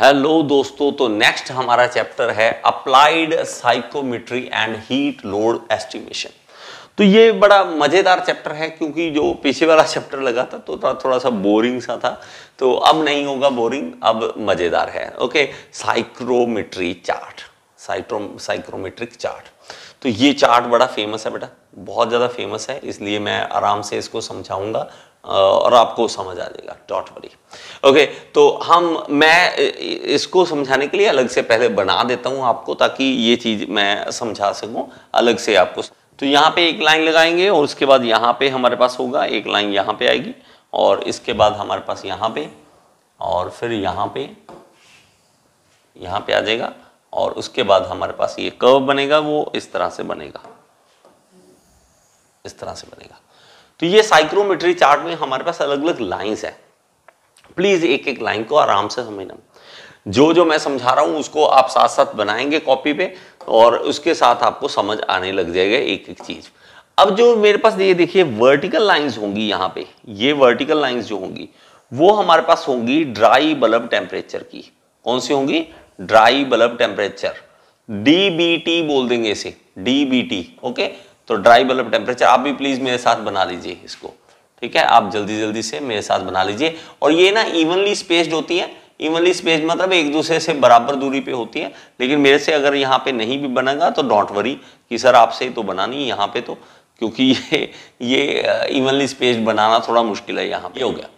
hello दोस्तों तो next हमारा चैप्टर है applied psychrometry and heat load estimation तो ये बड़ा मजेदार चैप्टर है क्योंकि जो पीछे वाला चैप्टर लगा था तो थोड़ा सा बोरिंग सा था तो अब नहीं होगा बोरिंग अब मजेदार है okay psychrometry chart psychro psychrometric chart तो ये चार्ट बड़ा फेमस है बेटा बहुत ज़्यादा फेमस है इसलिए मैं आराम से इसको समझाऊंगा और आपको समझ आ जाएगा डॉट वरी ओके तो हम मैं इसको समझाने के लिए अलग से पहले बना देता हूँ आपको ताकि ये चीज़ मैं समझा सकूँ अलग से आपको तो यहाँ पे एक लाइन लगाएंगे और उसके बाद यहाँ पे हमारे पास होगा एक लाइन यहाँ पे आएगी और इसके बाद हमारे पास यहाँ पे और फिर यहाँ पे यहाँ पे आ जाएगा और उसके बाद हमारे पास ये कर्व बनेगा वो इस तरह से बनेगा इस तरह से बनेगा तो ये साइक्रोमेट्री चार्ट में हमारे पास अलग अलग लाइंस है प्लीज एक एक लाइन को आराम से समझना जो जो मैं समझा रहा हूं उसको आप साथ साथ बनाएंगे कॉपी पे और उसके साथ आपको समझ आने लग जाएगा एक एक चीज अब जो मेरे पास ये देखिए वर्टिकल लाइंस होंगी यहाँ पे ये वर्टिकल लाइंस जो होंगी वो हमारे पास होंगी ड्राई बल्ब टेम्परेचर की कौन सी होंगी ड्राई बल्ब टेम्परेचर डीबीटी बोल देंगे इसे डीबीटी ओके तो ड्राई बल्ब टेम्परेचर आप भी प्लीज़ मेरे साथ बना लीजिए इसको ठीक है आप जल्दी जल्दी से मेरे साथ बना लीजिए और ये ना इवनली स्पेस्ड होती है इवनली स्पेस मतलब एक दूसरे से बराबर दूरी पे होती है लेकिन मेरे से अगर यहाँ पे नहीं भी बनेगा तो डोंट वरी कि सर आपसे तो बनानी नहीं यहाँ पे तो क्योंकि ये ये इवनली स्पेस बनाना थोड़ा मुश्किल है यहाँ पे हो गया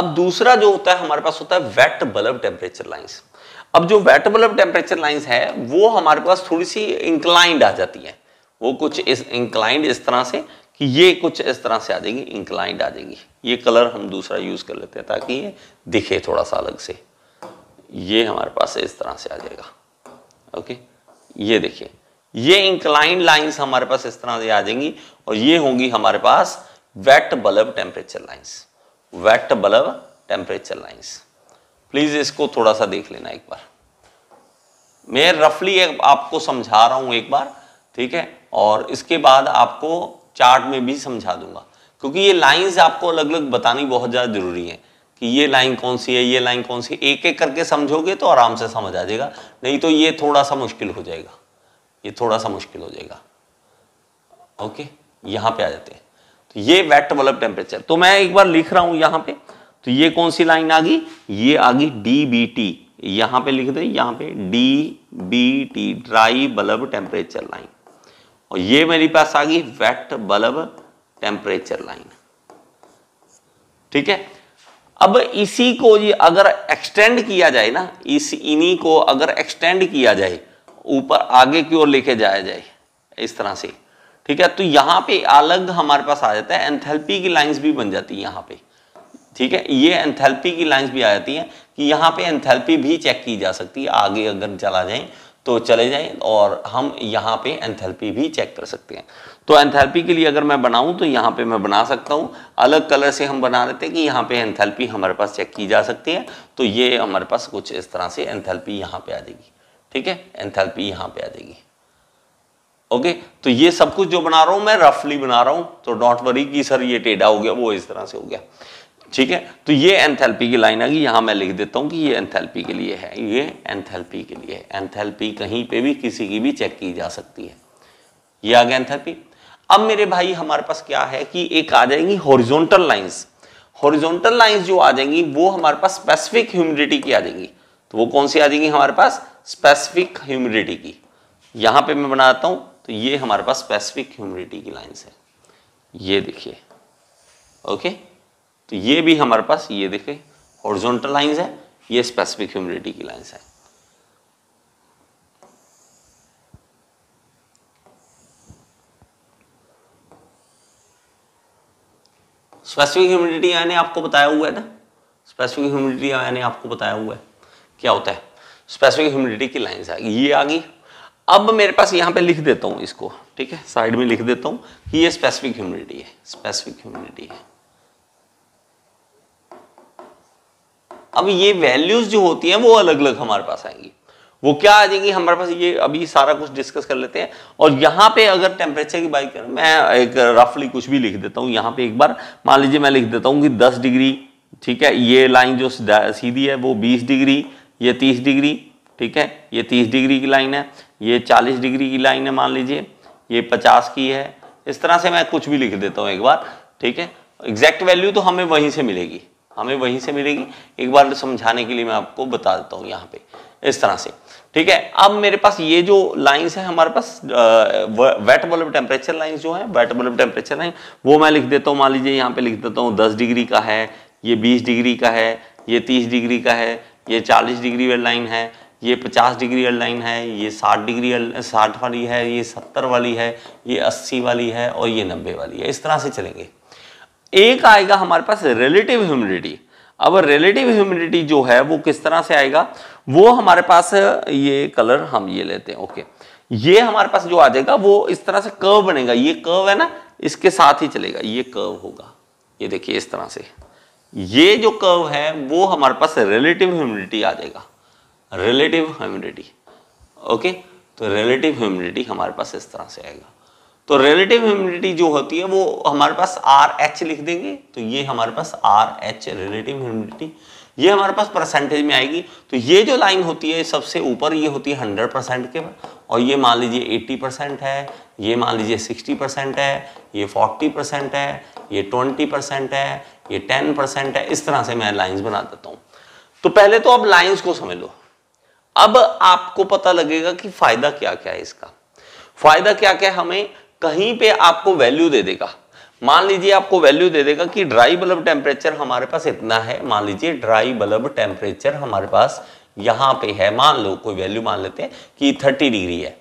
अब दूसरा जो होता है हमारे पास होता है वेट बल्ब टेम्परेचर लाइन्स अब जो वेट बल्ब टेम्परेचर लाइन्स है वो हमारे पास थोड़ी सी इंक्लाइंड आ जाती है वो कुछ इस इंक्लाइंड इस तरह से कि ये कुछ इस तरह से आ जाएगी इंक्लाइंड आ जाएगी ये कलर हम दूसरा यूज़ कर लेते हैं ताकि ये दिखे थोड़ा सा अलग से ये हमारे पास इस तरह से आ जाएगा ओके ये देखिए ये इंक्लाइंड लाइंस हमारे पास इस तरह से आ जाएंगी और ये होंगी हमारे पास wet bulb temperature lines wet bulb temperature lines please इसको थोड़ा सा देख लेना एक बार मैं रफली आपको समझा रहा हूं एक बार ठीक है और इसके बाद आपको चार्ट में भी समझा दूंगा क्योंकि ये लाइंस आपको अलग अलग बतानी बहुत ज़्यादा ज़रूरी है कि ये लाइन कौन सी है ये लाइन कौन सी एक एक करके समझोगे तो आराम से समझ आ जाएगा नहीं तो ये थोड़ा सा मुश्किल हो जाएगा ये थोड़ा सा मुश्किल हो जाएगा ओके यहाँ पे आ जाते हैं तो ये वेट बल्ब टेम्परेचर तो मैं एक बार लिख रहा हूँ यहाँ पे तो ये कौन सी लाइन आ गई ये आ गई डी बी टी यहाँ पे लिख दे यहाँ पे D B T dry bulb temperature line और ये मेरे पास आ गई वेट बल्ब टेम्परेचर लाइन ठीक है अब इसी को ये अगर एक्सटेंड किया जाए ना इस इन्हीं को अगर एक्सटेंड किया जाए ऊपर आगे की ओर लेके जाया जाए इस तरह से ठीक है तो यहां पे अलग हमारे पास आ जाता है एंथेल्पी की लाइंस भी बन जाती है यहां पे ठीक है ये एंथेल्पी की लाइंस भी आ जाती हैं कि यहां पे एंथेल्पी भी चेक की जा सकती है आगे अगर चला जाए तो चले जाएं और हम यहाँ पे एंथैल्पी भी चेक कर सकते हैं तो एंथैल्पी के लिए अगर मैं बनाऊँ तो यहाँ पे मैं बना सकता हूँ अलग कलर से हम बना लेते हैं कि यहाँ पे एंथैल्पी हमारे पास चेक की जा सकती है तो ये हमारे पास कुछ इस तरह से एंथैल्पी यहाँ पे आ जाएगी ठीक है एंथैल्पी यहाँ पे आ जाएगी ओके तो ये सब कुछ जो बना रहा हूँ मैं रफली बना रहा हूँ तो डॉट वरी कि सर ये टेढ़ा हो गया वो इस तरह से हो गया ठीक है तो ये एंथैल्पी की लाइन आ गई मैं लिख देता हूं कि ये एंथैल्पी के लिए है ये एंथैल्पी के लिए एंथैल्पी कहीं पे भी किसी की भी चेक की जा सकती है ये आ गया एंथैल्पी अब मेरे भाई हमारे पास क्या है कि एक आ जाएंगी हॉरिजॉन्टल लाइंस हॉरिजॉन्टल लाइंस जो आ जाएंगी वो हमारे पास स्पेसिफिक ह्यूमिडिटी की आ जाएंगी तो वो कौन सी आ जाएंगी हमारे पास स्पेसिफिक ह्यूमिडिटी की यहां पर मैं बनाता हूं तो ये हमारे पास स्पेसिफिक ह्यूमिडिटी की लाइन्स है ये देखिए ओके तो ये भी हमारे पास ये देखे हॉर्जोंटल लाइंस है ये स्पेसिफिक ह्यूमिडिटी की लाइंस है स्पेसिफिक ह्यूमिडिटी मैंने आपको बताया हुआ है ना स्पेसिफिक ह्यूमिडिटी मैंने आपको बताया हुआ है क्या होता है स्पेसिफिक ह्यूमिडिटी की लाइन्स आ गई ये आ गई अब मेरे पास यहां पे लिख देता हूँ इसको ठीक है साइड में लिख देता हूँ कि ये स्पेसिफिक ह्यूमिडिटी है स्पेसिफिक ह्यूमिडिटी है अब ये वैल्यूज जो होती हैं वो अलग अलग हमारे पास आएंगी वो क्या आ जाएगी हमारे पास ये अभी सारा कुछ डिस्कस कर लेते हैं और यहाँ पे अगर टेम्परेचर की बात करें मैं एक रफली कुछ भी लिख देता हूँ यहाँ पे एक बार मान लीजिए मैं लिख देता हूँ कि 10 डिग्री ठीक है ये लाइन जो सीधी है वो 20 डिग्री ये 30 डिग्री ठीक है ये 30 डिग्री की लाइन है ये 40 डिग्री की लाइन है मान लीजिए ये पचास की है इस तरह से मैं कुछ भी लिख देता हूँ एक बार ठीक है एग्जैक्ट वैल्यू तो हमें वहीं से मिलेगी हमें वहीं से मिलेगी एक बार तो समझाने के लिए मैं आपको बता देता हूँ यहाँ पे इस तरह से ठीक है अब मेरे पास ये जो लाइंस है हमारे पास वेट बल्ब टेम्परेचर लाइंस जो है वेट बल्ब टेम्परेचर लाइन वो मैं लिख देता हूँ मान लीजिए यहाँ पे लिख देता हूँ दस डिग्री का है ये बीस डिग्री का है ये तीस डिग्री का है ये चालीस डिग्री वाली लाइन है ये पचास डिग्री वाली लाइन है ये साठ डिग्री साठ वाली है ये सत्तर वाली है ये अस्सी वाली है और ये नब्बे वाली है इस तरह से चलेंगे एक आएगा हमारे पास रिलेटिव ह्यूमिडिटी अब रिलेटिव ह्यूमिडिटी जो है वो किस तरह से आएगा वो हमारे पास ये कलर हम ये लेते हैं ओके ये हमारे पास जो आ जाएगा वो इस तरह से कर्व बनेगा ये कर्व है ना इसके साथ ही चलेगा ये कर्व होगा ये देखिए इस तरह से ये जो कर्व है वो हमारे पास रिलेटिव ह्यूमिडिटी आ जाएगा रिलेटिव ह्यूमिडिटी ओके तो रिलेटिव ह्यूमिडिटी हमारे पास इस तरह से आएगा तो रिलेटिव ह्यूमिडिटी जो होती है वो हमारे पास आर एच लिख देंगे तो ये हमारे पास आर एच रिलेटिव ह्यूमिडिटी ये हमारे पास परसेंटेज में आएगी तो ये जो लाइन होती है सबसे ऊपर ये होती है हंड्रेड परसेंट के और ये मान लीजिए एट्टी परसेंट है ये मान लीजिए सिक्सटी परसेंट है ये फोर्टी परसेंट है ये ट्वेंटी परसेंट है ये टेन परसेंट है इस तरह से मैं लाइन्स बना देता हूँ तो पहले तो आप लाइन्स को समझ लो अब आपको पता लगेगा कि फ़ायदा क्या क्या है इसका फ़ायदा क्या क्या हमें कहीं पे आपको वैल्यू दे देगा मान लीजिए आपको वैल्यू दे देगा कि ड्राई बल्ब टेम्परेचर हमारे पास इतना है मान लीजिए ड्राई बल्ब टेम्परेचर हमारे पास यहां पे है मान लो कोई वैल्यू मान लेते हैं कि थर्टी डिग्री है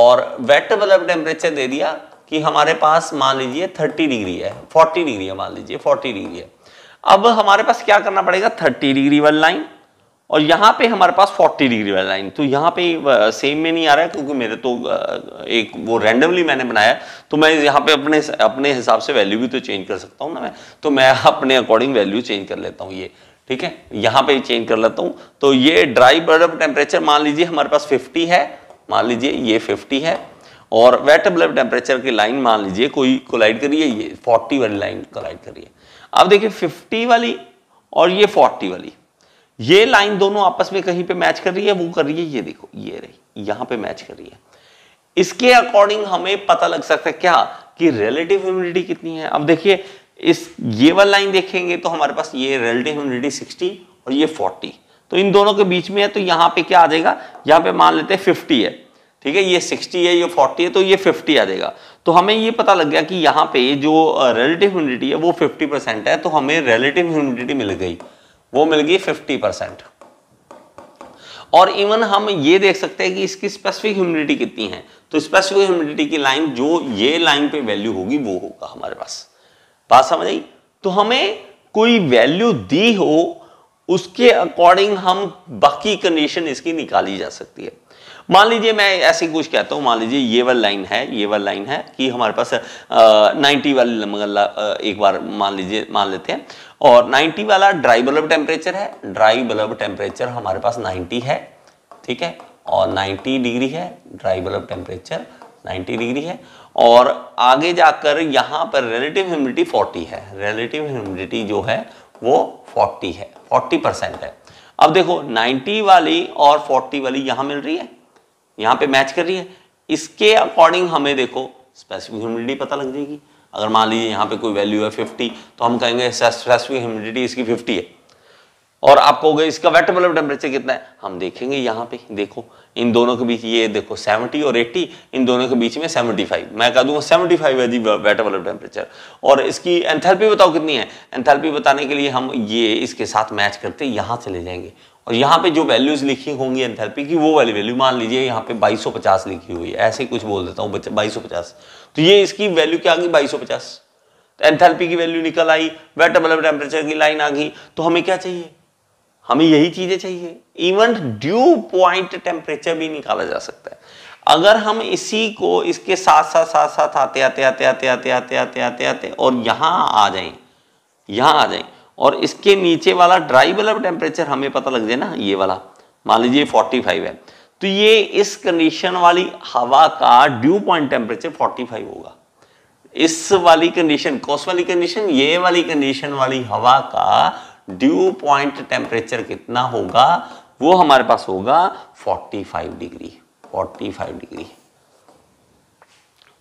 और वेट बल्ब टेम्परेचर दे दिया कि हमारे पास मान लीजिए थर्टी डिग्री है फोर्टी डिग्री है मान लीजिए फोर्टी डिग्री है अब हमारे पास क्या करना पड़ेगा थर्टी डिग्री वाली लाइन और यहाँ पे हमारे पास 40 डिग्री वाला लाइन तो यहाँ पे सेम में नहीं आ रहा है क्योंकि मेरे तो एक वो रैंडमली मैंने बनाया तो मैं यहाँ पे अपने अपने हिसाब से वैल्यू भी तो चेंज कर सकता हूँ ना मैं तो मैं अपने अकॉर्डिंग वैल्यू चेंज कर लेता हूँ ये ठीक है यहाँ पे चेंज कर लेता हूँ तो ये ड्राई बल्ब टेम्परेचर मान लीजिए हमारे पास फिफ्टी है मान लीजिए ये फिफ्टी है और वेट बल्ब टेम्परेचर की लाइन मान लीजिए कोई कोलाइड करिए ये फोर्टी वाली लाइन कोलाइड करिए अब देखिए फिफ्टी वाली और ये फोर्टी वाली ये लाइन दोनों आपस में कहीं पे मैच कर रही है वो कर रही है ये देखो ये रही यहां पे मैच कर रही है इसके अकॉर्डिंग हमें पता लग सकता है क्या कि रिलेटिव ह्यूमिडिटी कितनी है अब देखिए इस ये वाला लाइन देखेंगे तो हमारे पास ये रिलेटिव ह्यूमिडिटी सिक्सटी और ये फोर्टी तो इन दोनों के बीच में है तो यहां पे क्या आ जाएगा यहां पे मान लेते हैं फिफ्टी है ठीक है ये सिक्सटी है ये फोर्टी है तो ये फिफ्टी आ जाएगा तो हमें ये पता लग गया कि यहां पर जो रिलेटिव ह्यूमिडिटी है वो फिफ्टी परसेंट है तो हमें रिलेटिव ह्यूमिडिटी मिल गई वो मिल गई 50 परसेंट और इवन हम ये देख सकते हैं कि इसकी स्पेसिफिक ह्यूमिडिटी कितनी है तो स्पेसिफिक ह्यूमिडिटी की लाइन जो ये लाइन पे वैल्यू होगी वो होगा हमारे पास बात समझ आई तो हमें कोई वैल्यू दी हो उसके अकॉर्डिंग हम बाकी कंडीशन इसकी निकाली जा सकती है मान लीजिए मैं ऐसी कुछ कहता हूँ मान लीजिए ये वाली लाइन है ये वाली लाइन है कि हमारे पास नाइन्टी वाली मगला एक बार मान लीजिए मान लेते हैं और नाइन्टी वाला ड्राई बल्ब टेम्परेचर है ड्राई बल्ब टेम्परेचर हमारे पास नाइन्टी है ठीक है और 90 डिग्री है ड्राई बल्ब टेम्परेचर 90 डिग्री है और आगे जाकर यहाँ पर रिलेटिव ह्यूमिडिटी 40 है रिलेटिव ह्यूमिडिटी जो है वो 40 है 40 परसेंट है अब देखो 90 वाली और 40 वाली यहाँ मिल रही है यहाँ पे मैच कर रही है इसके अकॉर्डिंग हमें देखो स्पेसिफिक ह्यूमिडिटी पता लग जाएगी अगर मान लीजिए यहाँ पे कोई वैल्यू है फिफ्टी तो हम कहेंगे स्पेसिफिक ह्यूमिडिटी इसकी फिफ्टी है और आप कहोगे इसका वेट बल्ब टेम्परेचर कितना है हम देखेंगे यहाँ पे देखो इन दोनों के बीच ये देखो 70 और 80 इन दोनों के बीच में 75 मैं कह दूंगा 75 है जी वेट बल्ब टेम्परेचर और इसकी एंथैल्पी बताओ कितनी है एंथैल्पी बताने के लिए हम ये इसके साथ मैच करते यहाँ चले जाएंगे और यहाँ पे जो वैल्यूज़ लिखी होंगी एंथेरेपी की वो वाली वैल्यू मान लीजिए यहाँ पे 2250 लिखी हुई है ऐसे कुछ बोल देता हूँ बाईस तो ये इसकी वैल्यू क्या आ गई 2250 तो एंथेरेपी की वैल्यू निकल आई वेट मतलब टेम्परेचर की लाइन आ गई तो हमें क्या चाहिए हमें यही चीज़ें चाहिए इवन ड्यू पॉइंट टेम्परेचर भी निकाला जा सकता है अगर हम इसी को इसके साथ साथ साथ साथ आते आते आते आते आते आते आते आते आते और यहाँ आ जाए यहाँ आ जाए और इसके नीचे वाला ड्राई बल्ब टेम्परेचर हमें पता लग जाए ना ये वाला मान लीजिए 45 है तो ये इस कंडीशन वाली हवा का ड्यू पॉइंट टेम्परेचर 45 होगा इस वाली कंडीशन कौस वाली कंडीशन ये वाली कंडीशन वाली हवा का ड्यू पॉइंट टेम्परेचर कितना होगा वो हमारे पास होगा 45 डिग्री 45 डिग्री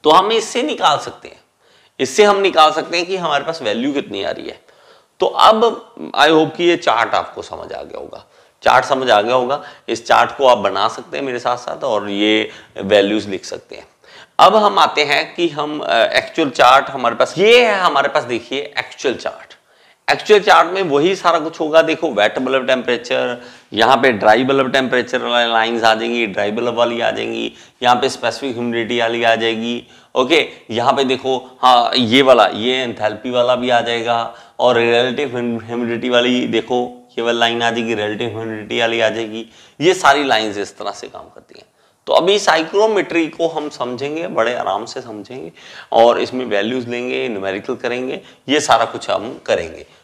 तो हम इससे निकाल सकते हैं इससे हम निकाल सकते हैं कि हमारे पास वैल्यू कितनी आ रही है तो अब आई होप कि ये चार्ट आपको समझ आ गया होगा चार्ट समझ आ गया होगा इस चार्ट को आप बना सकते हैं मेरे साथ साथ और ये वैल्यूज लिख सकते हैं अब हम आते हैं कि हम एक्चुअल चार्ट हमारे पास ये है हमारे पास देखिए एक्चुअल चार्ट एक्चुअल चार्ट में वही सारा कुछ होगा देखो वेट बल्ब टेम्परेचर यहाँ पे ड्राई बल्ब टेम्परेचर लाइंस आ जाएंगी ड्राई बल्ब वाली आ जाएंगी यहाँ पे स्पेसिफिक ह्यूमिडिटी वाली आ जाएगी ओके यहाँ पे देखो हाँ ये वाला ये एंथैल्पी वाला भी आ जाएगा और रिलेटिव ह्यूमिडिटी वाली देखो ये वाली लाइन आ जाएगी रिलेटिव ह्यूमिडिटी वाली आ जाएगी ये सारी लाइन्स इस तरह से काम करती हैं तो अभी साइक्रोमेट्री को हम समझेंगे बड़े आराम से समझेंगे और इसमें वैल्यूज लेंगे न्यूमेरिकल करेंगे ये सारा कुछ हम करेंगे